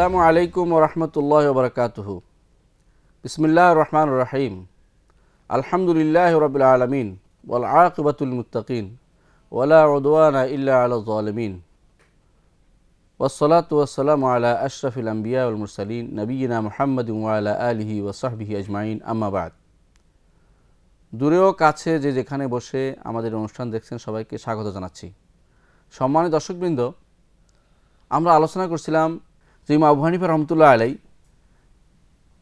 আসসালামু আলাইকুম রহমতুল্লাহ বরকাতহ বিসমিল্লা রহমান রাহিম আলহামদুলিল্লাহ রবিল আলমিন ওয়াল আকবতুল মুতাকিন ওয়ালা উদওয়ানা ইল্লা আলা জালিমিন والصلاة والسلام على أشرف الأنبياء والمرسلين نبينا محمد وعلى آله وصحبه أجمعين أما بعد দূরেও কাছে যে যেখানে বসে আমাদের অনুষ্ঠান দেখছেন সবাইকে স্বাগত জানাচ্ছি সম্মানিত দর্শকবৃন্দ আমরা আলোচনা করছিলাম তো ইমা আবু হানিফা রহমতুল্লাহ আলাই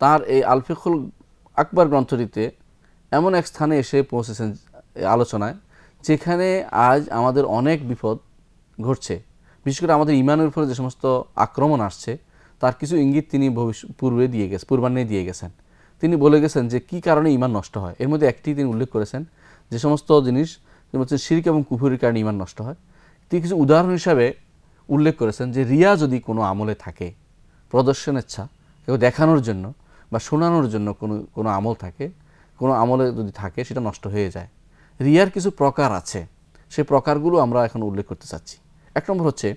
তাঁর এই আলফিকুল আকবর গ্রন্থটিতে এমন এক স্থানে এসে পৌঁছেছেন আলোচনায় যেখানে আজ আমাদের অনেক বিপদ ঘটছে বিশেষ করে আমাদের ইমানের উপরে যে সমস্ত আক্রমণ আসছে তার কিছু ইঙ্গিত তিনি পূর্বে দিয়ে গেছে পূর্বান্নে দিয়ে গেছেন তিনি বলে গেছেন যে কি কারণে ইমান নষ্ট হয় এর মধ্যে একটি তিনি উল্লেখ করেছেন যে সমস্ত জিনিস যেমন হচ্ছে শির্ক এবং কুফুরির কারণে ইমান নষ্ট হয় তিনি কিছু উদাহরণ হিসাবে উল্লেখ করেছেন যে রিয়া যদি কোনো আমলে থাকে প্রদর্শনের ইচ্ছা কেউ দেখানোর জন্য বা শোনানোর জন্য কোনো কোনো আমল থাকে কোনো আমলে যদি থাকে সেটা নষ্ট হয়ে যায় রিয়ার কিছু প্রকার আছে সেই প্রকারগুলো আমরা এখন উল্লেখ করতে চাচ্ছি এক নম্বর হচ্ছে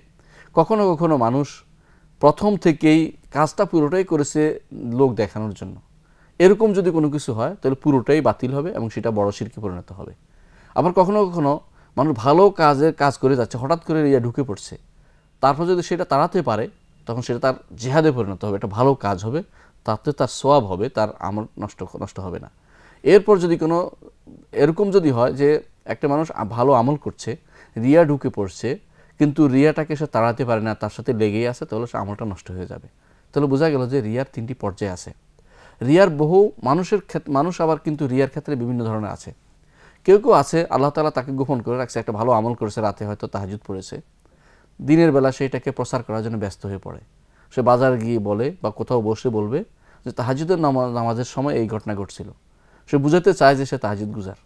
কখনো কখনো মানুষ প্রথম থেকেই কাজটা পুরোটাই করেছে লোক দেখানোর জন্য এরকম যদি কোনো কিছু হয় তাহলে পুরোটাই বাতিল হবে এবং সেটা বড় শিরকে পরিণত হবে আবার কখনো কখনো মানুষ ভালো কাজের কাজ করে যাচ্ছে হঠাৎ করে রিয়া ঢুকে পড়ছে তারপর যদি সেটা তাড়াতে পারে তখন সেটা তার জেহাদে পরিণত হবে একটা ভালো কাজ হবে তাতে তার সোয়াব হবে তার আমল নষ্ট নষ্ট হবে না এরপর যদি কোনো এরকম যদি হয় যে একটা মানুষ ভালো আমল করছে রিয়া ঢুকে পড়ছে কিন্তু রিয়াটাকে সে তাড়াতে পারে না তার সাথে লেগেই আছে তাহলে সে আমলটা নষ্ট হয়ে যাবে তাহলে বোঝা গেল যে রিয়ার তিনটি পর্যায়ে আছে রিয়ার বহু মানুষের ক্ষেত্রে মানুষ আবার কিন্তু রিয়ার ক্ষেত্রে বিভিন্ন ধরনের আছে কেউ কেউ আছে আল্লাহ তালা তাকে গোপন করে রাখছে একটা ভালো আমল করেছে রাতে হয়তো তাহাজুদ পড়েছে দিনের বেলা সেটাকে প্রসার করার জন্য ব্যস্ত হয়ে পড়ে সে বাজার গিয়ে বলে বা কোথাও বসে বলবে যে তাহাজুদের নামাজের সময় এই ঘটনা ঘটছিল সে বুঝাতে চায় যে সে তাহাজুদ গুজার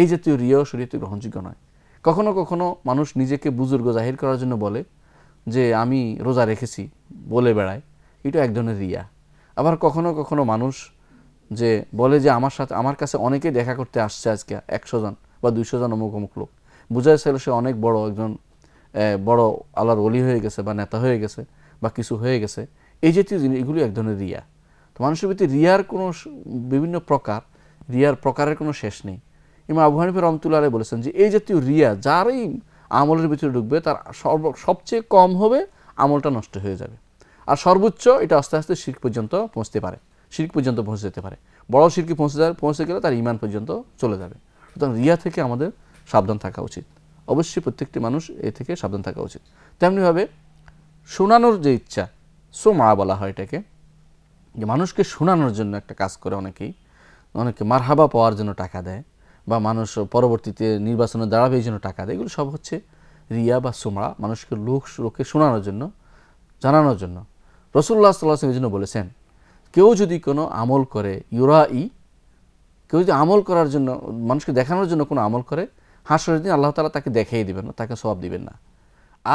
এই জাতীয় রিয় শরীয়তে গ্রহণযোগ্য নয় কখনো কখনো মানুষ নিজেকে বুজুর্গ জাহির করার জন্য বলে যে আমি রোজা রেখেছি বলে বেড়ায় এটা এক ধরনের রিয়া আবার কখনো কখনো মানুষ যে বলে যে আমার সাথে আমার কাছে অনেকেই দেখা করতে আসছে আজকে একশো জন বা দুইশো জন অমুক অমুক লোক বোঝা সে অনেক বড় একজন বড় আল্লাহর অলি হয়ে গেছে বা নেতা হয়ে গেছে বা কিছু হয়ে গেছে এই জাতীয় জিনিস এগুলি এক ধরনের রিয়া তো মানুষের ভিত্তি রিয়ার কোনো বিভিন্ন প্রকার রিয়ার প্রকারের কোনো শেষ নেই ইমা আবু হানিফের রহমতুল্লাহ বলেছেন যে এই জাতীয় রিয়া যারই আমলের ভিতরে ঢুকবে তার সর্ব সবচেয়ে কম হবে আমলটা নষ্ট হয়ে যাবে আর সর্বোচ্চ এটা আস্তে আস্তে শির্ক পর্যন্ত পৌঁছতে পারে শির্ক পর্যন্ত পৌঁছে যেতে পারে বড় শিল্পী পৌঁছে যাবে পৌঁছে গেলে তার ইমান পর্যন্ত চলে যাবে সুতরাং রিয়া থেকে আমাদের সাবধান থাকা উচিত অবশ্যই প্রত্যেকটি মানুষ এ থেকে সাবধান থাকা উচিত তেমনিভাবে শোনানোর যে ইচ্ছা সোমা বলা হয় এটাকে যে মানুষকে শোনানোর জন্য একটা কাজ করে অনেকেই অনেকে মারহাবা পাওয়ার জন্য টাকা দেয় বা মানুষ পরবর্তীতে নির্বাচনে দাঁড়াবে এই জন্য টাকা দেয় এগুলো সব হচ্ছে রিয়া বা সোমা মানুষকে লোক লোকে শোনানোর জন্য জানানোর জন্য রসুল্লাহ সাল্লাহ জন্য বলেছেন কেউ যদি কোনো আমল করে ইউরা ই কেউ যদি আমল করার জন্য মানুষকে দেখানোর জন্য কোনো আমল করে হাসরের দিন আল্লাহ তালা তাকে দেখিয়ে দিবেন না তাকে সবাব দিবেন না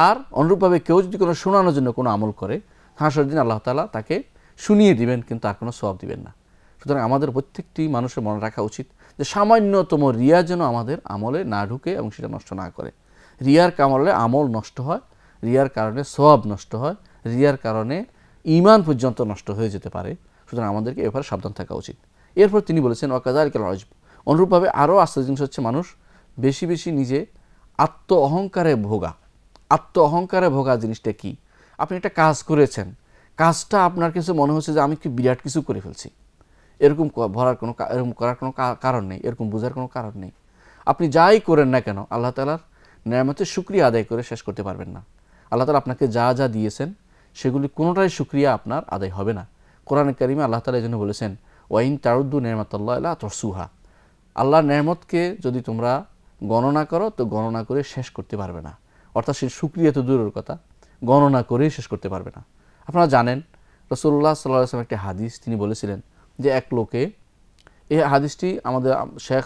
আর অনুরূপভাবে কেউ যদি কোনো শোনানোর জন্য কোনো আমল করে হাসরের দিন আল্লাহ তালা তাকে শুনিয়ে দিবেন কিন্তু আর কোনো স্বভাব দিবেন না সুতরাং আমাদের প্রত্যেকটি মানুষের মনে রাখা উচিত যে সামান্যতম রিয়া যেন আমাদের আমলে না ঢুকে এবং সেটা নষ্ট না করে রিয়ার কামলে আমল নষ্ট হয় রিয়ার কারণে সবাব নষ্ট হয় রিয়ার কারণে ইমান পর্যন্ত নষ্ট হয়ে যেতে পারে সুতরাং আমাদেরকে এ সাবধান থাকা উচিত এরপর তিনি বলেছেন অকাজার কেন অনুরূপভাবে আরও আশ্চর্য জিনিস হচ্ছে মানুষ বেশি বেশি নিজে আত্ম অহংকারে ভোগা আত্ম অহংকারে ভোগা জিনিসটা কি আপনি একটা কাজ করেছেন কাজটা আপনার কিছু মনে হচ্ছে যে আমি কি বিরাট কিছু করে ফেলছি এরকম ভরার কোনো এরকম করার কোনো কারণ নেই এরকম বোঝার কোনো কারণ নেই আপনি যাই করেন না কেন আল্লাহ তালার নিয়ামতের সুক্রিয়া আদায় করে শেষ করতে পারবেন না আল্লাহ তালা আপনাকে যা যা দিয়েছেন সেগুলি কোনোটাই সুক্রিয়া আপনার আদায় হবে না কোরআন কারিমে আল্লাহ তালা এই জন্য বলেছেন ওয়াইন তারুদ্দু নেরমাতাল্লাহ আল্লাহ তরসুহা আল্লাহর নেহমতকে যদি তোমরা গণনা করো তো গণনা করে শেষ করতে পারবে না অর্থাৎ সে সুক্রিয়া তো দূরের কথা গণনা করেই শেষ করতে পারবে না আপনারা জানেন রসুল্লাহ সাল্লাহ আসলাম একটি হাদিস তিনি বলেছিলেন যে এক লোকে এই হাদিসটি আমাদের শেখ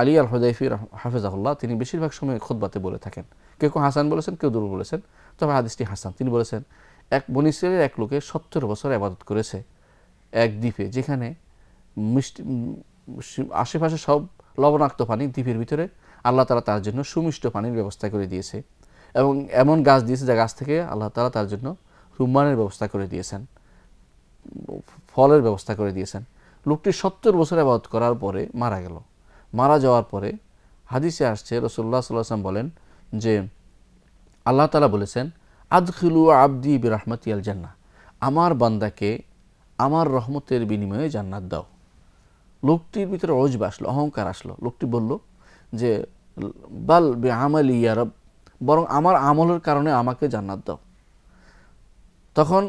আলী আল হজাইফি হাফেজাহুল্লাহ তিনি বেশিরভাগ সময় খোদবাতে বলে থাকেন কেউ কেউ হাসান বলেছেন কেউ দুর্বল বলেছেন তবে হাদিসটি হাসান তিনি বলেছেন এক বনিসের এক লোকে সত্তর বছর আবাদত করেছে এক দ্বীপে যেখানে মিষ্টি আশেপাশে সব লবণাক্ত পানি দ্বীপের ভিতরে আল্লাহ তালা তার জন্য সুমিষ্ট পানির ব্যবস্থা করে দিয়েছে এবং এমন গাছ দিয়েছে যা গাছ থেকে আল্লাহ তালা তার জন্য রুম্মানের ব্যবস্থা করে দিয়েছেন ফলের ব্যবস্থা করে দিয়েছেন লোকটি সত্তর বছর আবাদ করার পরে মারা গেল মারা যাওয়ার পরে হাদিসে আসছে রসুল্লাহ সাল্লাম বলেন যে আল্লাহ তালা বলেছেন আদখিলু আবদি বিরাহমতি আল জান্না আমার বান্দাকে আমার রহমতের বিনিময়ে জান্নাত দাও লোকটির ভিতরে অজব আসলো অহংকার আসলো লোকটি বলল যে বাল বে আমল ইয়ারব বরং আমার আমলের কারণে আমাকে জান্নাত দাও তখন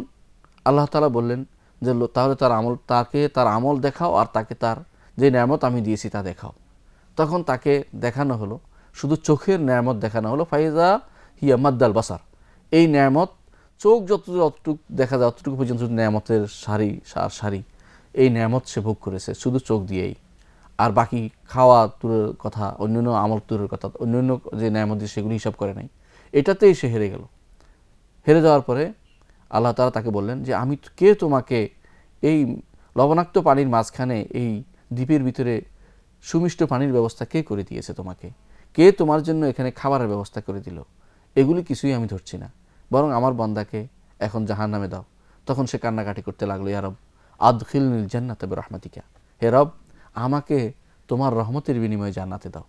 আল্লাহ তালা বললেন যে তাহলে তার আমল তাকে তার আমল দেখাও আর তাকে তার যে ন্যামত আমি দিয়েছি তা দেখাও তখন তাকে দেখানো হলো শুধু চোখের ন্যামত দেখানো হলো ফাইজা হিয়া মাদ্দাল বাসার এই ন্যামত চোখ যত যতটুকু দেখা যায় অতটুকু পর্যন্ত ন্যামতের সারি সার সারি এই ন্যামত সে ভোগ করেছে শুধু চোখ দিয়েই আর বাকি খাওয়া তুরের কথা অন্যান্য আমল তুরের কথা অন্যান্য যে ন্যামত সেগুলো হিসাব করে নাই এটাতেই সে হেরে গেল হেরে যাওয়ার পরে আল্লাহ তালা তাকে বললেন যে আমি কে তোমাকে এই লবণাক্ত পানির মাঝখানে এই দ্বীপের ভিতরে সুমিষ্ট পানির ব্যবস্থা কে করে দিয়েছে তোমাকে কে তোমার জন্য এখানে খাবারের ব্যবস্থা করে দিল এগুলি কিছুই আমি ধরছি না বরং আমার বন্দাকে এখন জাহান নামে দাও তখন সে কান্নাকাটি করতে লাগলো ইয়ারব আদখিল নীল জান্নাতে রহমাতিকা হে রব আমাকে তোমার রহমতের বিনিময়ে জান্নাতে দাও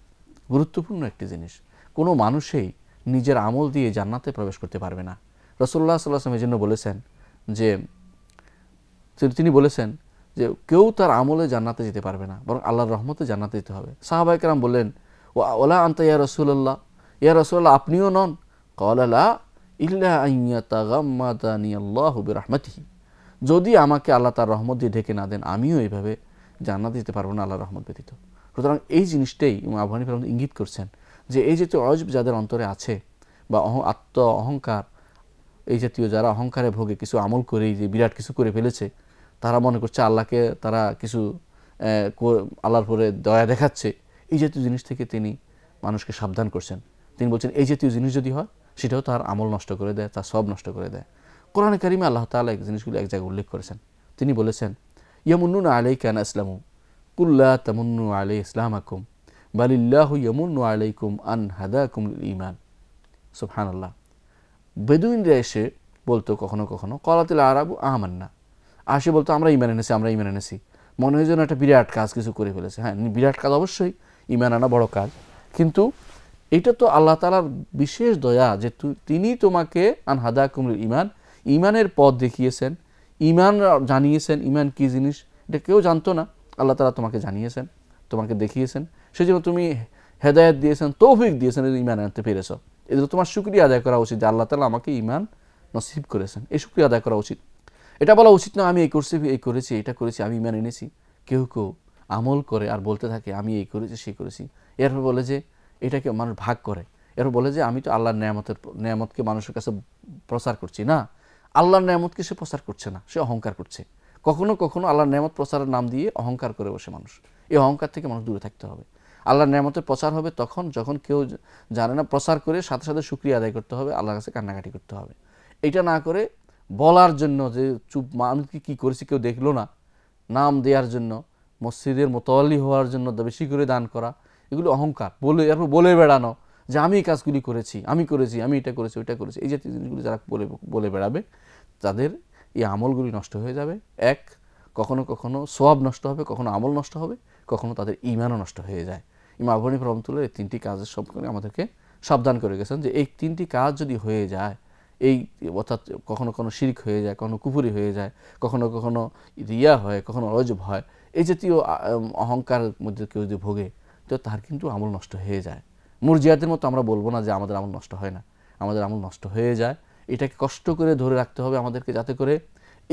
গুরুত্বপূর্ণ একটি জিনিস কোনো মানুষেই নিজের আমল দিয়ে জান্নাতে প্রবেশ করতে পারবে না রসল্লাহ এই জন্য বলেছেন যে তিনি বলেছেন যে কেউ তার আমলে জান্নাতে যেতে পারবে না বরং আল্লাহর রহমতে জান্নাতে যেতে হবে রাম বললেন ও ওলা আন্ত ইয়া রসুল্লাহ ইয়া রসুল্লাহ আপনিও নন কলা ইল্লা আইয়া তাগাম্মাদানি যদি আমাকে আল্লাহ তার রহমত দিয়ে ঢেকে না দেন আমিও এইভাবে জানা দিতে পারবো না আল্লাহ রহমত ব্যতীত সুতরাং এই জিনিসটাই আবহানী ফেরাম ইঙ্গিত করছেন যে এই জাতীয় অজব যাদের অন্তরে আছে বা অহ আত্ম অহংকার এই জাতীয় যারা অহংকারে ভোগে কিছু আমল করেই যে বিরাট কিছু করে ফেলেছে তারা মনে করছে আল্লাহকে তারা কিছু আল্লাহর পরে দয়া দেখাচ্ছে এই জাতীয় জিনিস থেকে তিনি মানুষকে সাবধান করছেন তিনি বলছেন এই জাতীয় জিনিস যদি হয় সেটাও তার আমল নষ্ট করে দেয় তার সব নষ্ট করে দেয় কোরআনে কারিমে আল্লাহ তালা এক জিনিসগুলি এক জায়গায় উল্লেখ করেছেন তিনি বলেছেন ইয়ামুন্নুন আলাই কানা ইসলামু কুল্লা তামুন্নু আলাই ইসলাম আকুম বালিল্লাহ ইয়ামুন্নু আলাইকুম আন হাদা কুম ইমান সুফহান আল্লাহ বেদুইনরা এসে বলতো কখনো কখনো কলাতিল আরবু আহমান্না আসে বলতো আমরা ইমান এনেছি আমরা ইমান এনেছি মনে হয় যেন একটা বিরাট কাজ কিছু করে ফেলেছে হ্যাঁ বিরাট কাজ অবশ্যই ইমান আনা বড় কাজ কিন্তু এটা তো আল্লাহ তালার বিশেষ দয়া যে তিনি তোমাকে আনহাদা কুমরির ইমান ইমানের পথ দেখিয়েছেন ইমান জানিয়েছেন ইমান কি জিনিস এটা কেউ জানতো না আল্লাহ তালা তোমাকে জানিয়েছেন তোমাকে দেখিয়েছেন সেই জন্য তুমি হেদায়ত দিয়েছেন তৌফিক দিয়েছেন ইমান আনতে পেরেছ এজন্য তোমার সুক্রিয়া আদায় করা উচিত যে আল্লাহ তালা আমাকে ইমান নসিব করেছেন এই সুক্রিয়া আদায় করা উচিত এটা বলা উচিত না আমি এই করছি এই করেছি এটা করেছি আমি ইমান এনেছি কেউ কেউ আমল করে আর বলতে থাকে আমি এই করেছি সে করেছি এরপর বলে যে এটাকে মানুষ ভাগ করে এরপর বলে যে আমি তো আল্লাহর নিয়ামতের নিয়ামতকে মানুষের কাছে প্রচার করছি না আল্লাহর কে সে প্রচার করছে না সে অহংকার করছে কখনো কখনো আল্লাহর নেয়ামত প্রচারের নাম দিয়ে অহংকার করে বসে মানুষ এই অহংকার থেকে মানুষ দূরে থাকতে হবে আল্লাহর নেয়ামতের প্রচার হবে তখন যখন কেউ জানে না প্রচার করে সাথে সাথে সুক্রিয়া আদায় করতে হবে আল্লাহর কাছে কান্নাকাটি করতে হবে এটা না করে বলার জন্য যে চুপ মানুষ কি কী করেছে কেউ দেখলো না নাম দেওয়ার জন্য মসজিদের মোতোয়াল্লি হওয়ার জন্য বেশি করে দান করা এগুলো অহংকার বলে এরপর বলে বেড়ানো যে আমি এই কাজগুলি করেছি আমি করেছি আমি এটা করেছি ওইটা করেছি এই জাতীয় জিনিসগুলি যারা বলে বলে বেড়াবে তাদের এই আমলগুলি নষ্ট হয়ে যাবে এক কখনো কখনো সোয়াব নষ্ট হবে কখনো আমল নষ্ট হবে কখনো তাদের ইমানও নষ্ট হয়ে যায় ইমা আবনী রহমতুল্লাহ এই তিনটি কাজের সম্পর্কে আমাদেরকে সাবধান করে গেছেন যে এই তিনটি কাজ যদি হয়ে যায় এই অর্থাৎ কখনো কখনো শিরিক হয়ে যায় কখনো কুপুরি হয়ে যায় কখনো কখনো রিয়া হয় কখনো অজব হয় এই জাতীয় অহংকার মধ্যে কেউ যদি ভোগে তো তার কিন্তু আমল নষ্ট হয়ে যায় মুরজিয়াদের মতো আমরা বলবো না যে আমাদের আমল নষ্ট হয় না আমাদের আমল নষ্ট হয়ে যায় এটাকে কষ্ট করে ধরে রাখতে হবে আমাদেরকে যাতে করে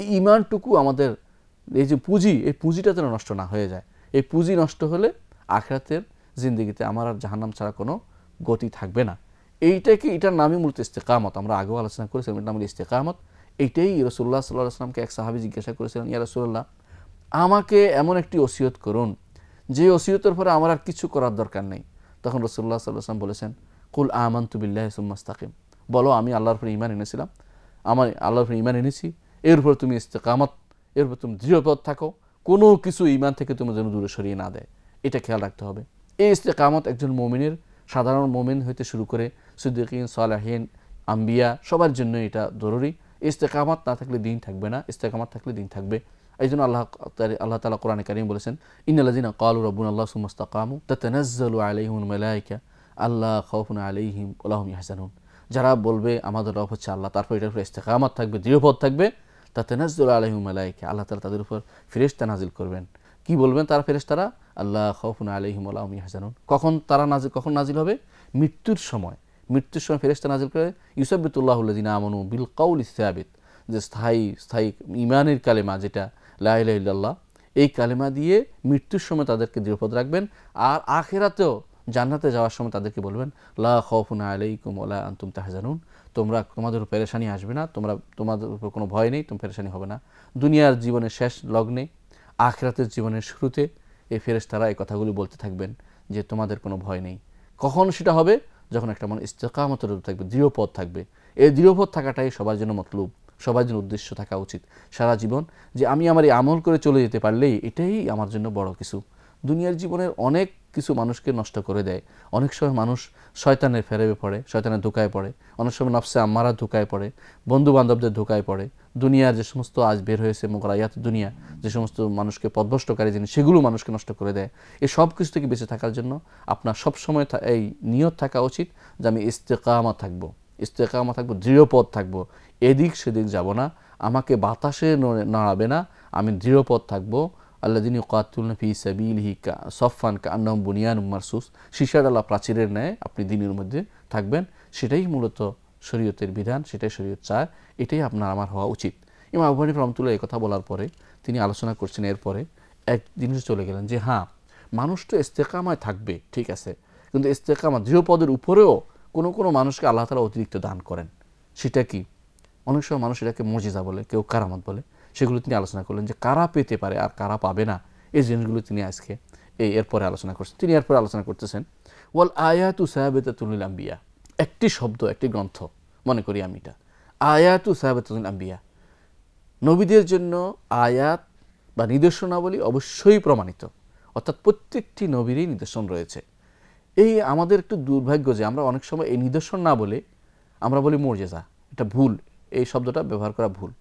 এই ইমানটুকু আমাদের এই যে পুঁজি এই পুঁজিটা যেন নষ্ট না হয়ে যায় এই পুঁজি নষ্ট হলে আখরাতের জিন্দগিতে আমার আর জাহান্নাম ছাড়া কোনো গতি থাকবে না এইটাকে এটার নামই মূলত ইস্তেকামত আমরা আগেও আলোচনা করেছিলাম এটা নাম ইস্তেকামত এইটাই রসুল্লাহ সাল্লাহ আসলামকে এক সাহাবি জিজ্ঞাসা করেছিলেন ইয়া রসুল্লাহ আমাকে এমন একটি ওসিয়ত করুন যে ওসিয়তের পরে আমার আর কিছু করার দরকার নেই তখন রসুল্লাহ সাল্লাহ আসলাম বলেছেন কুল আহমান তুবিল্লাহ সুম্মাস্তাকিম বলো আমি আল্লাহর উপরে ইমান এনেছিলাম আমার আল্লাহর উপরে ইমান এনেছি এর উপর তুমি ইস্তেকামত এর উপর তুমি দৃঢ়পথ থাকো কোনো কিছু ইমান থেকে তুমি যেন দূরে সরিয়ে না দেয় এটা খেয়াল রাখতে হবে এই ইস্তেকামত একজন মোমিনের সাধারণ মোমিন হইতে শুরু করে সিদ্দিকিন সালাহিন আম্বিয়া সবার জন্য এটা জরুরি ইস্তেকামত না থাকলে দিন থাকবে না ইস্তেকামাত থাকলে দিন থাকবে এই জন্য আল্লাহ আল্লাহ তালা কোরআনে কারিম বলেছেন ইনালাজিনা কালু রব্বুন আল্লাহ কামু তাতে নজ্জালু আলহিমুল মালাইকা আল্লাহ খাউফুন আলহিম আল্লাহম ইহাসানুন যারা বলবে আমাদের রব হচ্ছে আল্লাহ তারপর এটার উপর ইস্তেকামত থাকবে দৃঢ়পথ থাকবে তাতে নাজদুল আলহিমালাইকে আল্লাহ তালা তাদের উপর ফেরেস্তা নাজিল করবেন কি বলবেন তারা ফেরেস্তারা আল্লাহ খফুন আলহিম আলাহমি হাসানুন কখন তারা নাজিল কখন নাজিল হবে মৃত্যুর সময় মৃত্যুর সময় ফেরেস্তা নাজিল করে উল্লাদিন আমনু বিল কাউল ইসাবিত যে স্থায়ী স্থায়ী ইমানের কালেমা যেটা লাহ এই কালেমা দিয়ে মৃত্যুর সময় তাদেরকে দৃঢ়পদ রাখবেন আর আখেরাতেও জান্নাতে যাওয়ার সময় তাদেরকে বলবেন লা খফুনা আলাইকুম ওলা আন্তুম তাহাজানুন তোমরা তোমাদের পেরেশানি আসবে না তোমরা তোমাদের উপর কোনো ভয় নেই তুমি পেরেশানি হবে না দুনিয়ার জীবনের শেষ লগ্নে আখরাতের জীবনের শুরুতে এই ফেরেস তারা এই কথাগুলি বলতে থাকবেন যে তোমাদের কোনো ভয় নেই কখন সেটা হবে যখন একটা মানে ইস্তেকামতের রূপ থাকবে দৃঢ়পথ থাকবে এই দৃঢ়পথ থাকাটাই সবার জন্য মতলুব সবার জন্য উদ্দেশ্য থাকা উচিত সারা জীবন যে আমি আমার এই আমল করে চলে যেতে পারলেই এটাই আমার জন্য বড় কিছু দুনিয়ার জীবনের অনেক কিছু মানুষকে নষ্ট করে দেয় অনেক সময় মানুষ শয়তানের ফেরেবে পড়ে শয়তানের ধোকায় পড়ে অনেক সময় নফসে আম্মারা ধোকায় পড়ে বন্ধু বান্ধবদের ধোকায় পড়ে দুনিয়ার যে সমস্ত আজ বের হয়েছে মোগরাইয়াত দুনিয়া যে সমস্ত মানুষকে পদভষ্টকারী জিনিস সেগুলো মানুষকে নষ্ট করে দেয় এই সব কিছু থেকে বেঁচে থাকার জন্য আপনার সবসময় এই নিয়ত থাকা উচিত যে আমি ইস্তেকামা থাকবো ইস্তেকামা থাকবো দৃঢ়পদ থাকবো এদিক সেদিক যাব না আমাকে বাতাসে নাড়াবে না আমি দৃঢ়পদ থাকবো আল্লাদিন কাতুলনা ফি সাবিলহি কা সফান কা আন্নাম বুনিয়ান মারসুস সিসাডালা প্রাচীরের ন্যায় আপনি দিনের মধ্যে থাকবেন সেটাই মূলত শরীয়তের বিধান সেটাই শরীয়ত চায় এটাই আপনার আমার হওয়া উচিত ইমা আবু হানিফ রহমতুল্লাহ কথা বলার পরে তিনি আলোচনা করছেন এরপরে এক জিনিস চলে গেলেন যে হ্যাঁ মানুষ তো ইস্তেকামায় থাকবে ঠিক আছে কিন্তু ইস্তেকামা দৃঢ় পদের উপরেও কোনো কোনো মানুষকে আল্লাহ তালা অতিরিক্ত দান করেন সেটা কি অনেক সময় মানুষ এটাকে মজিজা বলে কেউ কারামত বলে সেগুলো তিনি আলোচনা করলেন যে কারা পেতে পারে আর কারা পাবে না এই জিনিসগুলো তিনি আজকে এই এরপরে আলোচনা করছেন তিনি এরপরে আলোচনা করতেছেন ওয়াল আয়াতু সাহাবেতুল আম্বিয়া একটি শব্দ একটি গ্রন্থ মনে করি আমি এটা আয়াতু সাহাবেতুল আম্বিয়া নবীদের জন্য আয়াত বা নিদর্শনাবলী অবশ্যই প্রমাণিত অর্থাৎ প্রত্যেকটি নবীরই নিদর্শন রয়েছে এই আমাদের একটু দুর্ভাগ্য যে আমরা অনেক সময় এই নিদর্শন না বলে আমরা বলি মর্যাদা এটা ভুল এই শব্দটা ব্যবহার করা ভুল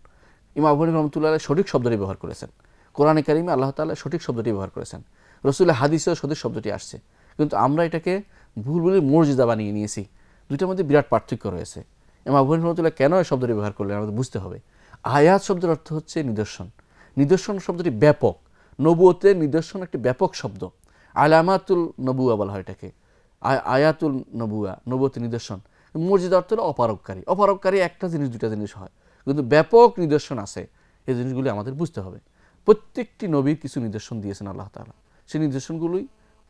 ইমা আবু রহমতুল্লাহ সঠিক শব্দটি ব্যবহার করেছেন কোরআনে কারিমে আল্লাহ তালা সঠিক শব্দটি ব্যবহার করেছেন রসুল্লাহ হাদিসেও সঠিক শব্দটি আসছে কিন্তু আমরা এটাকে ভুল বলে মর্যাদা বানিয়ে নিয়েছি দুইটার মধ্যে বিরাট পার্থক্য রয়েছে ইমাম আবু রহমতুল্লাহ কেন এই শব্দটি ব্যবহার করলেন আমাদের বুঝতে হবে আয়াত শব্দের অর্থ হচ্ছে নিদর্শন নিদর্শন শব্দটি ব্যাপক নবুয়তে নিদর্শন একটি ব্যাপক শব্দ আলামাতুল নবুয়া বলা হয় এটাকে আয়াতুল নবুয়া নবুয়তে নিদর্শন মর্যাদা অর্থ হলো অপারককারী অপারককারী একটা জিনিস দুটা জিনিস হয় কিন্তু ব্যাপক নিদর্শন আছে এই জিনিসগুলি আমাদের বুঝতে হবে প্রত্যেকটি নবীর কিছু নিদর্শন দিয়েছেন আল্লাহ তালা সেই নিদর্শনগুলোই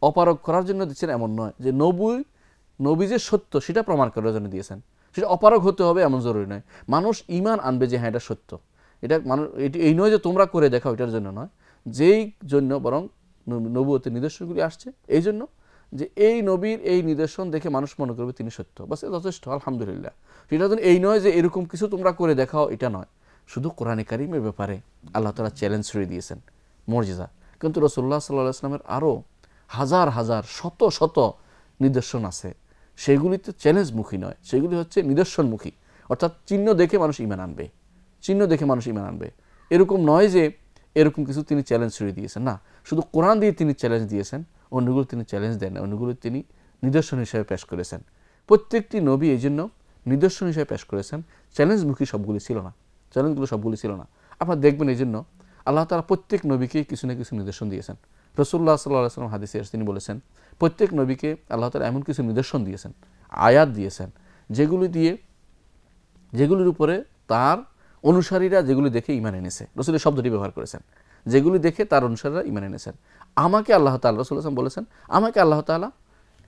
অপারক করার জন্য দিচ্ছেন এমন নয় যে নবী নবী যে সত্য সেটা প্রমাণ করার জন্য দিয়েছেন সেটা অপারক হতে হবে এমন জরুরি নয় মানুষ ইমান আনবে যে হ্যাঁ এটা সত্য এটা মানুষ এটি এই নয় যে তোমরা করে দেখাও এটার জন্য নয় যেই জন্য বরং নবুয়তের নিদর্শনগুলি আসছে এই জন্য যে এই নবীর এই নিদর্শন দেখে মানুষ মনে করবে তিনি সত্য বাস যথেষ্ট আলহামদুলিল্লাহ সেটা তো এই নয় যে এরকম কিছু তোমরা করে দেখাও এটা নয় শুধু কোরআনে কারিমের ব্যাপারে আল্লাহ তালা চ্যালেঞ্জ ছুড়ে দিয়েছেন মর্জিদা কিন্তু রসুল্লাহ সাল্লাহ আসলামের আরও হাজার হাজার শত শত নিদর্শন আছে সেগুলিতে চ্যালেঞ্জমুখী নয় সেগুলি হচ্ছে নিদর্শনমুখী অর্থাৎ চিহ্ন দেখে মানুষ ইমান আনবে চিহ্ন দেখে মানুষ ইমান আনবে এরকম নয় যে এরকম কিছু তিনি চ্যালেঞ্জ ছুড়ে দিয়েছেন না শুধু কোরআন দিয়ে তিনি চ্যালেঞ্জ দিয়েছেন অন্যগুলো তিনি চ্যালেঞ্জ দেন অন্যগুলো তিনি নিদর্শন হিসেবে পেশ করেছেন প্রত্যেকটি নবী এই জন্য নিদর্শন হিসেবে পেশ করেছেন চ্যালেঞ্জমুখী সবগুলি ছিল না চ্যালেঞ্জগুলো সবগুলি ছিল না আপনারা দেখবেন এই জন্য আল্লাহ তালা প্রত্যেক নবীকে কিছু না কিছু নিদর্শন দিয়েছেন রসুল্লাহ সাল্লাহ সাল্লাম হাদিসে তিনি বলেছেন প্রত্যেক নবীকে আল্লাহ তালা এমন কিছু নিদর্শন দিয়েছেন আয়াত দিয়েছেন যেগুলি দিয়ে যেগুলির উপরে তার অনুসারীরা যেগুলি দেখে ইমান এনেছে রসুলের শব্দটি ব্যবহার করেছেন যেগুলি দেখে তার অনুসারীরা ইমান এনেছেন আমাকে আল্লাহ তাল রসুল আসলাম বলেছেন আমাকে আল্লাহ তালা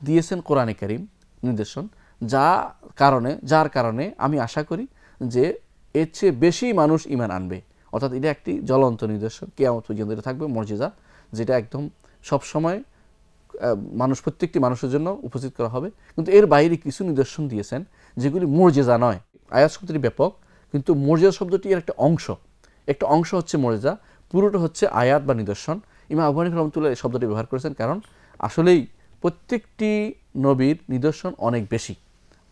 দিয়েছেন কোরআনে করিম নির্দেশন যা কারণে যার কারণে আমি আশা করি যে এর চেয়ে বেশি মানুষ ইমান আনবে অর্থাৎ এটা একটি জ্বলন্ত নিদর্শন কেয়ামত পর্যন্ত এটা থাকবে মর্যাদা যেটা একদম সবসময় মানুষ প্রত্যেকটি মানুষের জন্য উপস্থিত করা হবে কিন্তু এর বাইরে কিছু নিদর্শন দিয়েছেন যেগুলি মর্যাদা নয় আয়াত শব্দটি ব্যাপক কিন্তু মর্যাদা শব্দটি এর একটা অংশ একটা অংশ হচ্ছে মর্যাদা পুরোটা হচ্ছে আয়াত বা নিদর্শন ইমা আবু রহমতুল্লাহ এই শব্দটি ব্যবহার করেছেন কারণ আসলেই প্রত্যেকটি নবীর নিদর্শন অনেক বেশি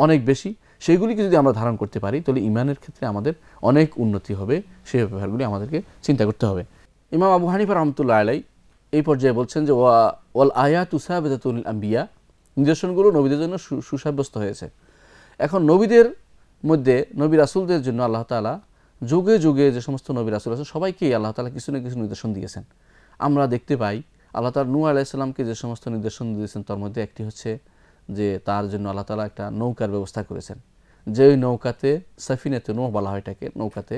অনেক বেশি সেইগুলিকে যদি আমরা ধারণ করতে পারি তাহলে ইমানের ক্ষেত্রে আমাদের অনেক উন্নতি হবে সেই ব্যবহারগুলি আমাদেরকে চিন্তা করতে হবে ইমাম আবু হানিফা রহমতুল্লাহ আলাই এই পর্যায়ে বলছেন যে ওয়া ওয়াল আয়া তুসাবেদাতুল আম্বিয়া নিদর্শনগুলো নবীদের জন্য সুসাব্যস্ত হয়েছে এখন নবীদের মধ্যে নবী রাসুলদের জন্য আল্লাহ তালা যুগে যুগে যে সমস্ত নবী রাসুল আছে সবাইকেই আল্লাহ তালা কিছু না কিছু নির্দেশন দিয়েছেন আমরা দেখতে পাই আল্লাহ তালা নূ আলাইসাল্লামকে যে সমস্ত নির্দেশন দিয়েছেন তার মধ্যে একটি হচ্ছে যে তার জন্য আল্লাহ তালা একটা নৌকার ব্যবস্থা করেছেন যে ওই নৌকাতে সাফিনেতে নৌ বলা হয় এটাকে নৌকাতে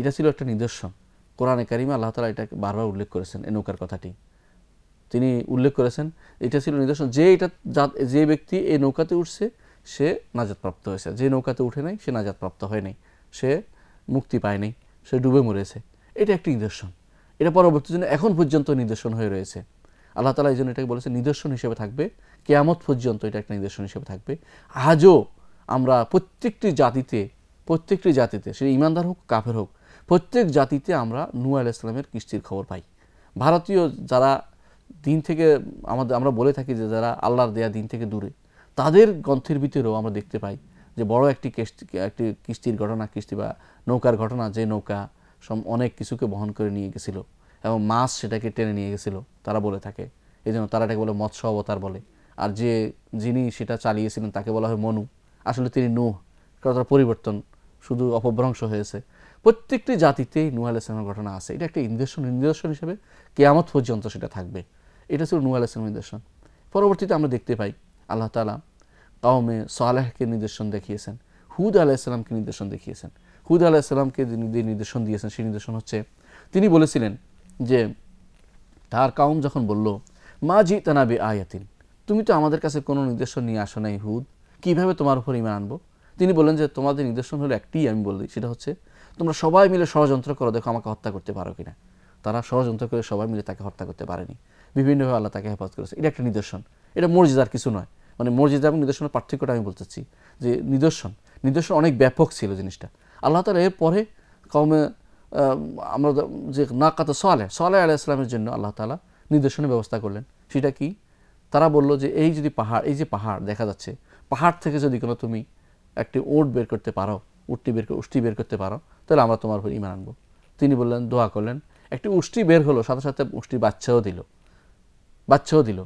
এটা ছিল একটা নিদর্শন কোরআনে কারিমে আল্লাহ তালা এটাকে বারবার উল্লেখ করেছেন এই নৌকার কথাটি তিনি উল্লেখ করেছেন এটা ছিল নিদর্শন যে এটা যে ব্যক্তি এই নৌকাতে উঠছে সে নাজাদপ্রাপ্ত হয়েছে যে নৌকাতে উঠে নাই সে নাজাদপ্রাপ্ত হয় নাই সে মুক্তি পায়নি সে ডুবে মরেছে এটা একটি নিদর্শন এটা পরবর্তী জন্য এখন পর্যন্ত নিদর্শন হয়ে রয়েছে আল্লাহ তালা এই জন্য এটাকে বলেছে নিদর্শন হিসেবে থাকবে কেয়ামত পর্যন্ত এটা একটা নিদর্শন হিসেবে থাকবে আজও আমরা প্রত্যেকটি জাতিতে প্রত্যেকটি জাতিতে সে ইমানদার হোক কাফের হোক প্রত্যেক জাতিতে আমরা নুয়াল ইসলামের কিস্তির খবর পাই ভারতীয় যারা দিন থেকে আমাদের আমরা বলে থাকি যে যারা আল্লাহর দেয়া দিন থেকে দূরে তাদের গ্রন্থের ভিতরেও আমরা দেখতে পাই যে বড় একটি কিস্তি একটি কিস্তির ঘটনা কিস্তি বা নৌকার ঘটনা যে নৌকা অনেক কিছুকে বহন করে নিয়ে গেছিল এবং মাছ সেটাকে টেনে নিয়ে গেছিল তারা বলে থাকে এই জন্য তারা এটাকে বলে মৎস্য অবতার বলে আর যে যিনি সেটা চালিয়েছিলেন তাকে বলা হয় মনু আসলে তিনি নুহ কারণ তার পরিবর্তন শুধু অপভ্রংশ হয়েছে প্রত্যেকটি জাতিতেই নুহ আলাইসলামের ঘটনা আছে এটা একটা নিদর্শন নিদর্শন হিসেবে কেয়ামত পর্যন্ত সেটা থাকবে এটা ছিল নুহ আলাইসলাম নিদর্শন পরবর্তীতে আমরা দেখতে পাই আল্লাহ তালা কাউমে সালেহকে নিদর্শন দেখিয়েছেন হুদ আলাহিসামকে নিদর্শন দেখিয়েছেন হুদ আলাহিসাল্লামকে যে নির্দেশন দিয়েছেন সেই নির্দেশন হচ্ছে তিনি বলেছিলেন যে তার কাউম যখন বলল মা জি তানাবি আয়াতিন তুমি তো আমাদের কাছে কোনো নির্দেশন নিয়ে আসো নাই হুদ কীভাবে তোমার উপর ইমান আনবো তিনি বলেন যে তোমাদের নির্দেশন হলো একটি আমি বলি সেটা হচ্ছে তোমরা সবাই মিলে ষড়যন্ত্র করো দেখো আমাকে হত্যা করতে পারো কিনা তারা ষড়যন্ত্র করে সবাই মিলে তাকে হত্যা করতে পারেনি বিভিন্নভাবে আল্লাহ তাকে হেফাজত করেছে এটা একটা নিদর্শন এটা মর্যাদার কিছু নয় মানে মর্যাদা এবং নিদর্শনের পার্থক্যটা আমি বলতেছি যে নিদর্শন নিদর্শন অনেক ব্যাপক ছিল জিনিসটা আল্লাহ তালা এরপরে কমে আমরা যে নাকাত সোয়ালে সোয়ালে আলাহ ইসলামের জন্য আল্লাহ তালা নির্দেশনের ব্যবস্থা করলেন সেটা কি তারা বলল যে এই যদি পাহাড় এই যে পাহাড় দেখা যাচ্ছে পাহাড় থেকে যদি কোনো তুমি একটি ওট বের করতে পারো উটটি বের উষ্টি বের করতে পারো তাহলে আমরা তোমার উপর ইমান আনবো তিনি বললেন দোয়া করলেন একটি উষ্টি বের হলো সাথে সাথে উষ্টির বাচ্চাও দিল বাচ্চাও দিল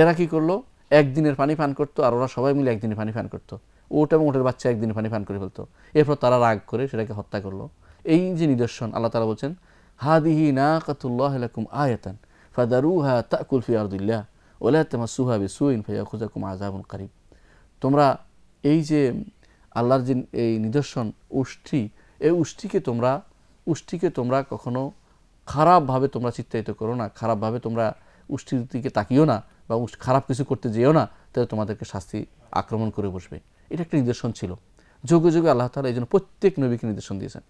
এরা কি করলো একদিনের পানি পান করতো আর ওরা সবাই মিলে একদিনের পানি পান করতো ওটা এবং ওটার বাচ্চা একদিন পানি পান করে ফেলতো এরপর তারা রাগ করে সেটাকে হত্যা করলো এই যে নিদর্শন আল্লাহ তালা বলছেন হাদিহি না কাতুল্লাহকুম আয়াতান ফাদারুহা তাকুলফি আরদুল্লাহ ওলা তেমা সুহা বি সুইন ফাইয়াকুজাকুম আজাবুল করিম তোমরা এই যে আল্লাহর যে এই নিদর্শন উষ্ঠি এই উষ্ঠিকে তোমরা উষ্ঠিকে তোমরা কখনো খারাপভাবে তোমরা চিত্তায়িত করো না খারাপভাবে তোমরা উষ্ঠির দিকে তাকিও না বা খারাপ কিছু করতে যেও না তাহলে তোমাদেরকে শাস্তি আক্রমণ করে বসবে এটা একটা নিদর্শন ছিল যুগে যুগে আল্লাহ তালা এই জন্য প্রত্যেক নবীকে নিদর্শন দিয়েছেন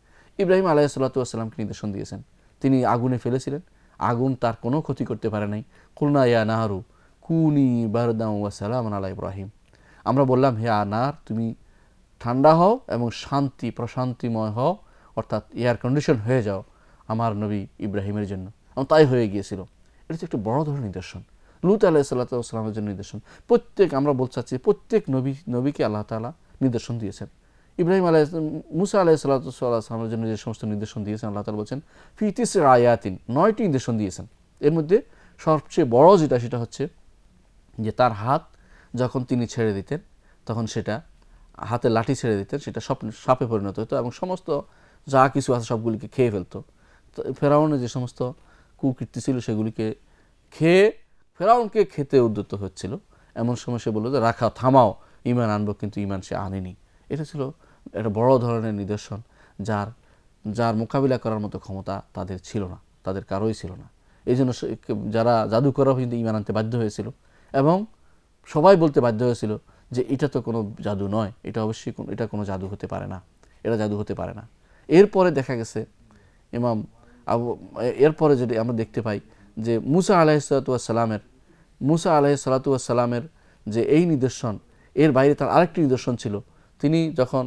ইব্রাহিম আলাহ সাল্লাতামকে নির্দেশন দিয়েছেন তিনি আগুনে ফেলেছিলেন আগুন তার কোনো ক্ষতি করতে পারে নাই কুলনা ইয়া নাহারু কুনি বারদাম সালাম আলা ইব্রাহিম আমরা বললাম হে আনার তুমি ঠান্ডা হও এবং শান্তি প্রশান্তিময় হও অর্থাৎ এয়ার কন্ডিশন হয়ে যাও আমার নবী ইব্রাহিমের জন্য এবং তাই হয়ে গিয়েছিল এটা তো একটা বড় ধরনের নিদর্শন লুত আলাহ সাল্লাতামের জন্য নিদর্শন প্রত্যেক আমরা বলতে চাচ্ছি প্রত্যেক নবী নবীকে আল্লাহ তালা নিদর্শন দিয়েছেন ইব্রাহিম আলাহ মুসা আলাহ সাল্লাহামের জন্য যে সমস্ত নির্দেশন দিয়েছেন আল্লাহ তালা বলছেন ফিতিস আয়াতিন নয়টি নির্দেশন দিয়েছেন এর মধ্যে সবচেয়ে বড় যেটা সেটা হচ্ছে যে তার হাত যখন তিনি ছেড়ে দিতেন তখন সেটা হাতে লাঠি ছেড়ে দিতেন সেটা স্বপ্ন সাপে পরিণত হতো এবং সমস্ত যা কিছু আছে সবগুলিকে খেয়ে ফেলতো ফেরাউনে যে সমস্ত কুকীর্তি ছিল সেগুলিকে খেয়ে ফেরাউনকে খেতে উদ্যত হচ্ছিল এমন সময় সে বললো যে রাখা থামাও ইমান আনবো কিন্তু ইমান সে আনেনি এটা ছিল একটা বড় ধরনের নিদর্শন যার যার মোকাবিলা করার মতো ক্ষমতা তাদের ছিল না তাদের কারোই ছিল না এই জন্য যারা জাদুকররা কিন্তু ইমান আনতে বাধ্য হয়েছিল এবং সবাই বলতে বাধ্য হয়েছিল যে এটা তো কোনো জাদু নয় এটা অবশ্যই এটা কোনো জাদু হতে পারে না এটা জাদু হতে পারে না এরপরে দেখা গেছে ইমাম এরপরে যদি আমরা দেখতে পাই যে মুসা আলাহিসাল্লামের মুসা আলাহি সালাতুয়াসাল্লামের যে এই নিদর্শন এর বাইরে তার আরেকটি নিদর্শন ছিল তিনি যখন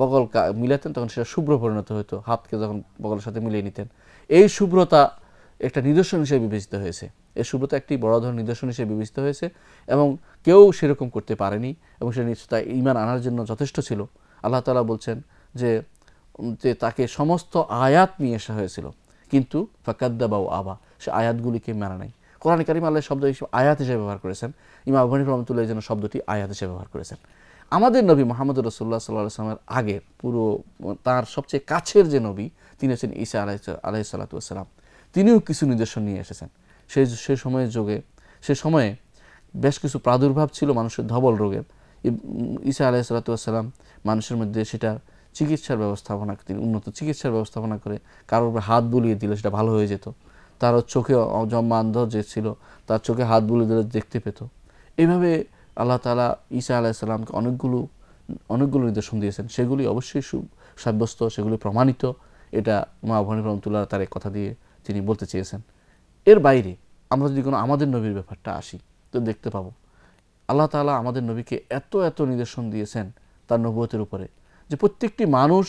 বগল মিলাতেন তখন সেটা শুভ্র পরিণত হতো হাতকে যখন বগলের সাথে মিলিয়ে নিতেন এই শুভ্রতা একটা নিদর্শন হিসেবে বিবেচিত হয়েছে এই শুভ্রতা একটি বড় ধরনের নিদর্শন হিসেবে বিবেচিত হয়েছে এবং কেউ সেরকম করতে পারেনি এবং সে নিশ্চয় তাই ইমান আনার জন্য যথেষ্ট ছিল আল্লাহ তালা বলছেন যে যে তাকে সমস্ত আয়াত নিয়ে আসা হয়েছিল কিন্তু ফাকাদ্দা বা আবা সে আয়াতগুলিকে মেনে নাই কোরআন কারিম আল্লাহ শব্দ হিসেবে আয়াত হিসেবে ব্যবহার করেছেন ইমা আবহানি রহমতুল্লাহ যেন শব্দটি আয়াত হিসেবে ব্যবহার করেছেন আমাদের নবী মোহাম্মদ রসুল্লাহ সাল্লাহ সাল্লামের আগে পুরো তার সবচেয়ে কাছের যে নবী তিনি হচ্ছেন ঈসা আলাই আলাহি সাল্লাতুসাল্লাম তিনিও কিছু নিদর্শন নিয়ে এসেছেন সেই সে সময়ের যোগে সে সময়ে বেশ কিছু প্রাদুর্ভাব ছিল মানুষের ধবল রোগের ঈসা আলাহি সাল্লাতুসাল্লাম মানুষের মধ্যে সেটা চিকিৎসার ব্যবস্থাপনা তিনি উন্নত চিকিৎসার ব্যবস্থাপনা করে কারোর হাত বুলিয়ে দিলে সেটা ভালো হয়ে যেত তার চোখে জম্মা অন্ধ যে ছিল তার চোখে হাত বুলে দিলে দেখতে পেত এইভাবে আল্লাহ তালা ঈসা আলাইসাল্লামকে অনেকগুলো অনেকগুলো নির্দেশন দিয়েছেন সেগুলি অবশ্যই সাব্যস্ত সেগুলি প্রমাণিত এটা মা ভনী রহমতুল্লাহ তার এক কথা দিয়ে তিনি বলতে চেয়েছেন এর বাইরে আমরা যদি কোনো আমাদের নবীর ব্যাপারটা আসি তো দেখতে পাবো আল্লাহ তালা আমাদের নবীকে এত এত নিদর্শন দিয়েছেন তার নবতের উপরে যে প্রত্যেকটি মানুষ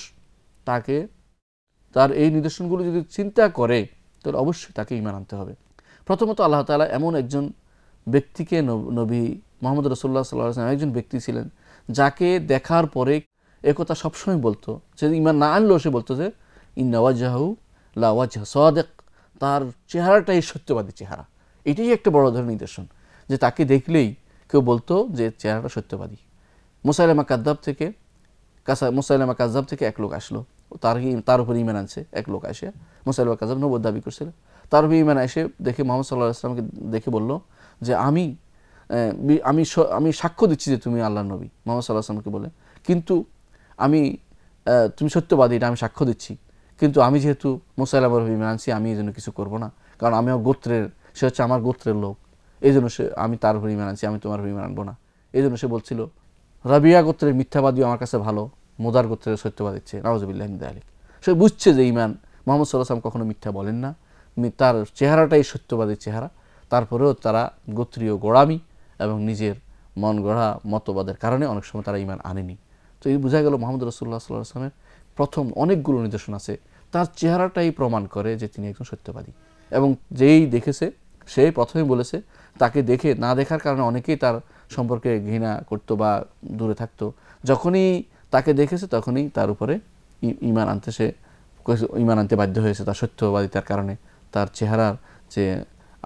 তাকে তার এই নির্দেশনগুলো যদি চিন্তা করে তাহলে অবশ্যই তাকে ইমান আনতে হবে প্রথমত আল্লাহ তালা এমন একজন ব্যক্তিকে নবী মোহাম্মদ রসুল্লাহ সাল্লাহ একজন ব্যক্তি ছিলেন যাকে দেখার পরে একথা সবসময় বলতো যে ইমান না আনলেও সে বলতো যে ইন্নাওয়াজাহু লাওয়াজাহ সদেক তার চেহারাটাই সত্যবাদী চেহারা এটাই একটা বড় ধরনের নিদর্শন যে তাকে দেখলেই কেউ বলতো যে চেহারাটা সত্যবাদী মোসাইলামা কাদ্দাব থেকে কাসা মোসাইলামা কাদ্দাব থেকে এক লোক আসলো তার তার উপর ইমান আনছে এক লোক আসে মুসাইলবা কাজাব নবদ দাবি করছিল তার উপর ইমান এসে দেখে মোহাম্মদ সাল্লাহ ইসলামকে দেখে বলল যে আমি আমি আমি সাক্ষ্য দিচ্ছি যে তুমি আল্লাহ নবী মোহাম্মদ সাল্লাহ আসলামকে বলে কিন্তু আমি তুমি সত্যবাদী এটা আমি সাক্ষ্য দিচ্ছি কিন্তু আমি যেহেতু মুসাইলামার ইমান আনছি আমি এই জন্য কিছু করবো না কারণ আমি গোত্রের সে হচ্ছে আমার গোত্রের লোক এই জন্য সে আমি তার হরিমান আনছি আমি তোমার হরিমান আনবো না এই জন্য সে বলছিল রাবিয়া গোত্রের মিথ্যাবাদীও আমার কাছে ভালো মোদার গোত্রের সত্যবাদ দিচ্ছে নওয়াজবিল্লাহিমদ আলিক সে বুঝছে যে ইমান মোহাম্মদ সাল্লাহাম কখনো মিথ্যা বলেন না তার চেহারাটাই সত্যবাদের চেহারা তারপরেও তারা গোত্রীয় গোড়ামি এবং নিজের মন গড়া মতবাদের কারণে অনেক সময় তারা ইমান আনেনি তো এই বোঝা গেল মোহাম্মদ রসুল্লাহ সাল্লাহ আসলামের প্রথম অনেকগুলো নিদর্শন আছে তার চেহারাটাই প্রমাণ করে যে তিনি একজন সত্যবাদী এবং যেই দেখেছে সে প্রথমে বলেছে তাকে দেখে না দেখার কারণে অনেকেই তার সম্পর্কে ঘৃণা করতো বা দূরে থাকতো যখনই তাকে দেখেছে তখনই তার উপরে ইমান আনতে সে ইমান আনতে বাধ্য হয়েছে তার সত্যবাদিতার কারণে তার চেহারার যে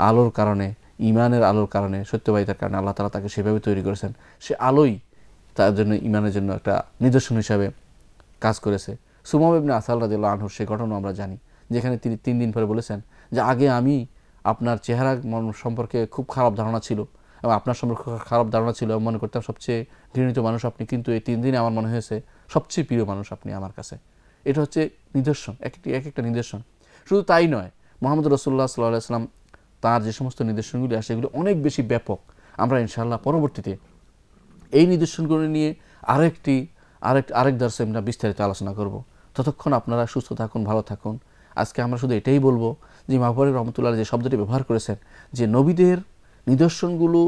আলোর কারণে ইমানের আলোর কারণে সত্যবাদিতার কারণে আল্লাহ তালা তাকে সেভাবে তৈরি করেছেন সে আলোই তার জন্য ইমানের জন্য একটা নিদর্শন হিসাবে কাজ করেছে সুমাম ইবনে আসাল আল্লাহ আনহুর সে ঘটনা আমরা জানি যেখানে তিনি তিন দিন পরে বলেছেন যে আগে আমি আপনার চেহারা সম্পর্কে খুব খারাপ ধারণা ছিল এবং আপনার সম্পর্কে খারাপ ধারণা ছিল মনে করতাম সবচেয়ে ঘৃণিত মানুষ আপনি কিন্তু এই তিন দিনে আমার মনে হয়েছে সবচেয়ে প্রিয় মানুষ আপনি আমার কাছে এটা হচ্ছে নিদর্শন একটি এক একটা নিদর্শন শুধু তাই নয় মোহাম্মদ রসুল্লাহ সাল্লাহ আসলাম তার যে সমস্ত নিদর্শনগুলি আসে এগুলো অনেক বেশি ব্যাপক আমরা ইনশাল্লাহ পরবর্তীতে এই নিদর্শনগুলো নিয়ে আরেকটি আরেক আরেক দর্শে আমরা বিস্তারিত আলোচনা করব ততক্ষণ আপনারা সুস্থ থাকুন ভালো থাকুন আজকে আমরা শুধু এটাই বলবো যে মাহবুর রহমতুল্লাহ যে শব্দটি ব্যবহার করেছেন যে নবীদের নিদর্শনগুলো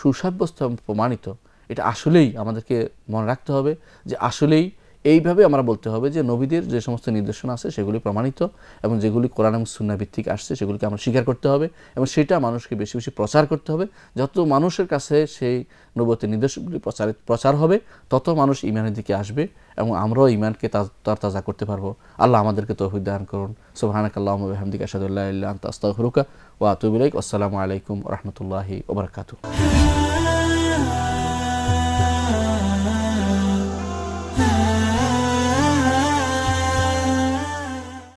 সুসাব্যস্ত প্রমাণিত এটা আসলেই আমাদেরকে মনে রাখতে হবে যে আসলেই এইভাবে আমরা বলতে হবে যে নবীদের যে সমস্ত নির্দেশনা আছে সেগুলি প্রমাণিত এবং যেগুলি কোরআন এবং সুন্না ভিত্তিক আসছে সেগুলিকে আমরা স্বীকার করতে হবে এবং সেটা মানুষকে বেশি বেশি প্রচার করতে হবে যত মানুষের কাছে সেই নবতের নির্দেশগুলি প্রচার প্রচার হবে তত মানুষ ইমানের দিকে আসবে এবং আমরাও ইমানকে তার তাজা করতে পারবো আল্লাহ আমাদেরকে তো দান করুন সোহানাকাল্লাহমদিক আসাদুল্লাহ আস্তাহরুকা ওয়া আতুবুলাইক আসসালামু আলাইকুম রহমতুল্লাহি ওবরাকাতু